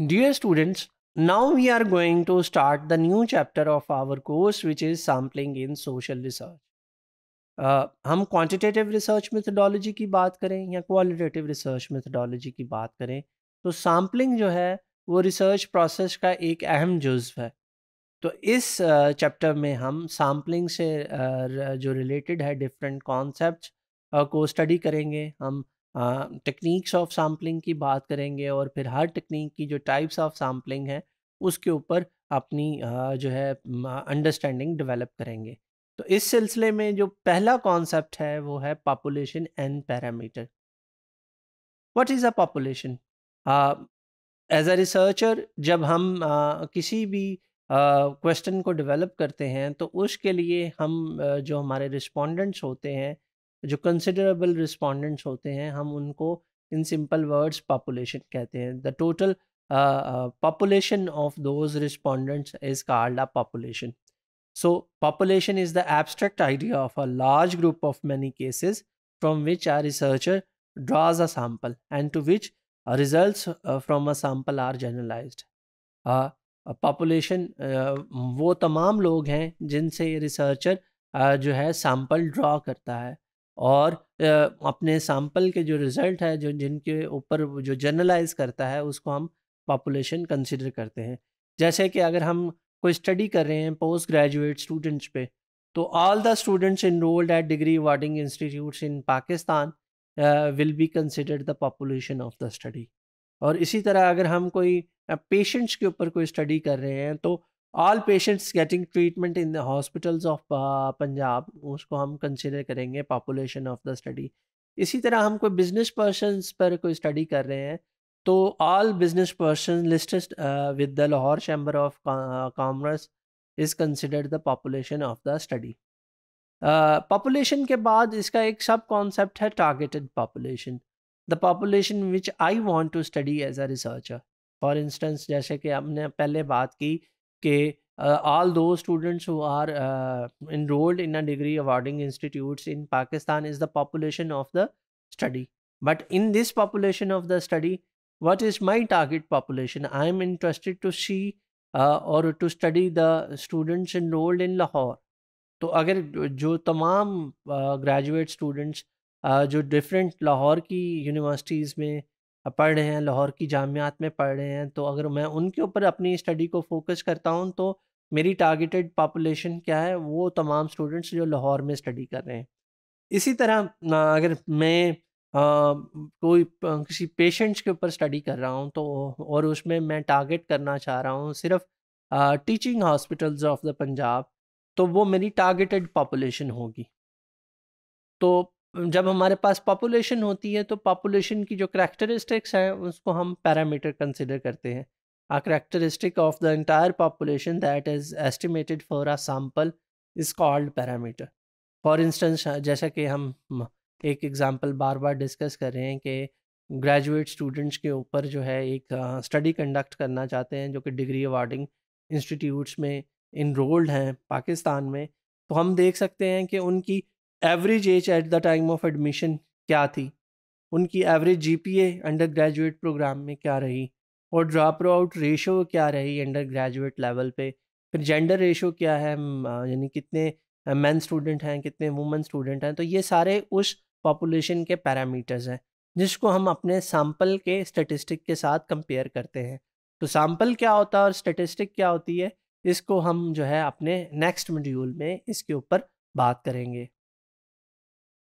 dear students now we are going to start the new chapter of our course which is sampling in social research हम quantitative research methodology की बात करें या qualitative research methodology की बात करें तो सैम्पलिंग जो है वो रिसर्च प्रोसेस का एक अहम जुज्व है तो इस चैप्टर uh, में हम सैम्पलिंग से uh, जो रिलेटेड है डिफरेंट कॉन्सेप्ट uh, को स्टडी करेंगे हम टेक्निक्स ऑफ सैम्पलिंग की बात करेंगे और फिर हर टेक्निक की जो टाइप्स ऑफ सैम्पलिंग है उसके ऊपर अपनी जो है अंडरस्टैंडिंग डेवलप करेंगे तो इस सिलसिले में जो पहला कॉन्सेप्ट है वो है population and parameter what is a population as a researcher जब हम uh, किसी भी क्वेश्चन uh, को डेवलप करते हैं तो उसके लिए हम uh, जो हमारे रिस्पोंडेंट्स होते हैं जो कंसिडरेबल रिस्पोंडेंट्स होते हैं हम उनको इन सिंपल वर्ड्स पॉपुलेशन कहते हैं the total population of those respondents is called a population so population is the abstract idea of a large group of many cases from which a researcher draws a sample and to which result from a sample are generalize population वो तमाम लोग हैं जिनसे researcher uh, जो है sample draw करता है और अपने सैम्पल के जो रिज़ल्ट है जो जिनके ऊपर जो जर्नलाइज करता है उसको हम पॉपुलेशन कंसिडर करते हैं जैसे कि अगर हम कोई स्टडी कर रहे हैं पोस्ट ग्रेजुएट स्टूडेंट्स पे तो all the students enrolled at degree awarding institute in Pakistan will be considered the population of the study और इसी तरह अगर हम कोई पेशेंट्स के ऊपर कोई स्टडी कर रहे हैं तो all patients getting treatment in the hospitals of Punjab उसको हम कंसिडर करेंगे पॉपुलेशन ऑफ द स्टडी इसी तरह हम कोई बिजनेस पर्सन पर कोई स्टडी कर रहे हैं तो all business person listed with the Lahore chamber of commerce is considered the population of the study population के बाद इसका एक सब कॉन्सेप्ट है targeted population the population which I want to study as a researcher for instance जैसे कि हमने पहले बात की के all those students who are enrolled in a degree awarding institutes in Pakistan is the population of the study but in this population of the study what is my target population I am interested to see और to study the students enrolled in Lahore तो अगर जो तमाम graduate students जो different Lahore की universities में पढ़ रहे हैं लाहौर की जामियात में पढ़ रहे हैं तो अगर मैं उनके ऊपर अपनी स्टडी को फोकस करता हूँ तो मेरी टारगेटेड पापुलेशन क्या है वो तमाम स्टूडेंट्स जो लाहौर में स्टडी कर रहे हैं इसी तरह अगर मैं आ, कोई किसी पेशेंट्स के ऊपर स्टडी कर रहा हूँ तो और उसमें मैं टारगेट करना चाह रहा हूँ सिर्फ teaching hospitals of the Punjab तो वो मेरी टारगेटेड पॉपुलेशन होगी तो जब हमारे पास पॉपुलेशन होती है तो पॉपुलेशन की जो करेक्टरिस्टिक्स हैं उसको हम पैरामीटर कंसिडर करते हैं a characteristic of the entire population that is estimated for a sample is called parameter for instance जैसा कि हम एक एग्ज़ाम्पल बार बार डिस्कस कर रहे हैं कि ग्रेजुएट स्टूडेंट्स के ऊपर जो है एक स्टडी कंडक्ट करना चाहते हैं जो कि डिग्री अवार्डिंग इंस्टीट्यूट्स में इनरोल्ड हैं पाकिस्तान में तो हम देख सकते हैं कि उनकी average age at the time of admission क्या थी उनकी average GPA under graduate program में क्या रही और ड्रॉप आउट रेशो क्या रही अंडर ग्रेजुएट लेवल पे फिर जेंडर रेशो क्या है यानी कितने मैन स्टूडेंट हैं कितने वुमेन स्टूडेंट हैं तो ये सारे उस पॉपुलेशन के पैरामीटर्स हैं जिसको हम अपने सैम्पल के स्टेटिस्टिक के साथ कंपेयर करते हैं तो सैम्पल क्या होता है और स्टेटिस्टिक क्या होती है इसको हम जो है अपने नेक्स्ट मॉड्यूल में इसके ऊपर बात करेंगे